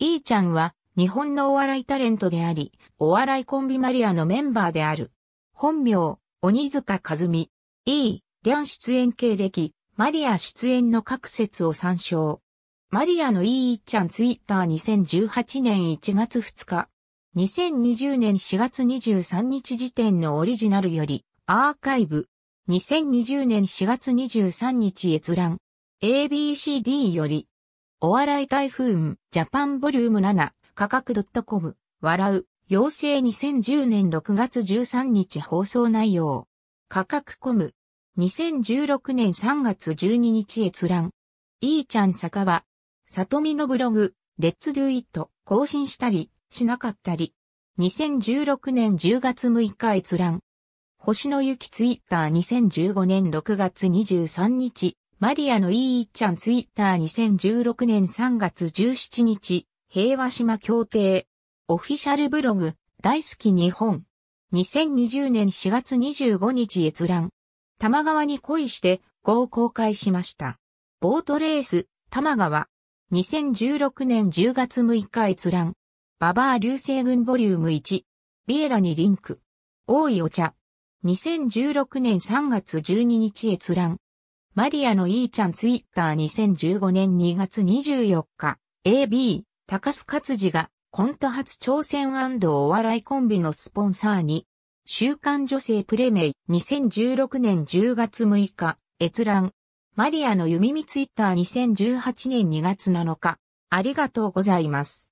イーちゃんは日本のお笑いタレントであり、お笑いコンビマリアのメンバーである。本名、鬼塚和美。ー、リャン出演経歴、マリア出演の各説を参照。マリアのイーちゃんツイッター2018年1月2日。2020年4月23日時点のオリジナルより、アーカイブ。2020年4月23日閲覧。ABCD より。お笑い台風ジャパンボリューム7、価格 .com、笑う、妖精2010年6月13日放送内容。価格コム、2016年3月12日閲覧。いいちゃん坂は、さとみのブログ、レッツドゥイット、更新したり、しなかったり。2016年10月6日閲覧。星の雪ツイッター2015年6月23日、マリアのいいちゃんツイッター2016年3月17日、平和島協定。オフィシャルブログ、大好き日本。2020年4月25日閲覧。玉川に恋して、号を公開しました。ボートレース、玉川。2016年10月6日閲覧。ババア流星群ボリューム1。ビエラにリンク。多いお茶。2016年3月12日閲覧。マリアのいいちゃんツイッター2015年2月24日、AB、高須勝治がコント初挑戦お笑いコンビのスポンサーに、週刊女性プレメイ2016年10月6日、閲覧。マリアの弓見ツイッター2018年2月7日、ありがとうございます。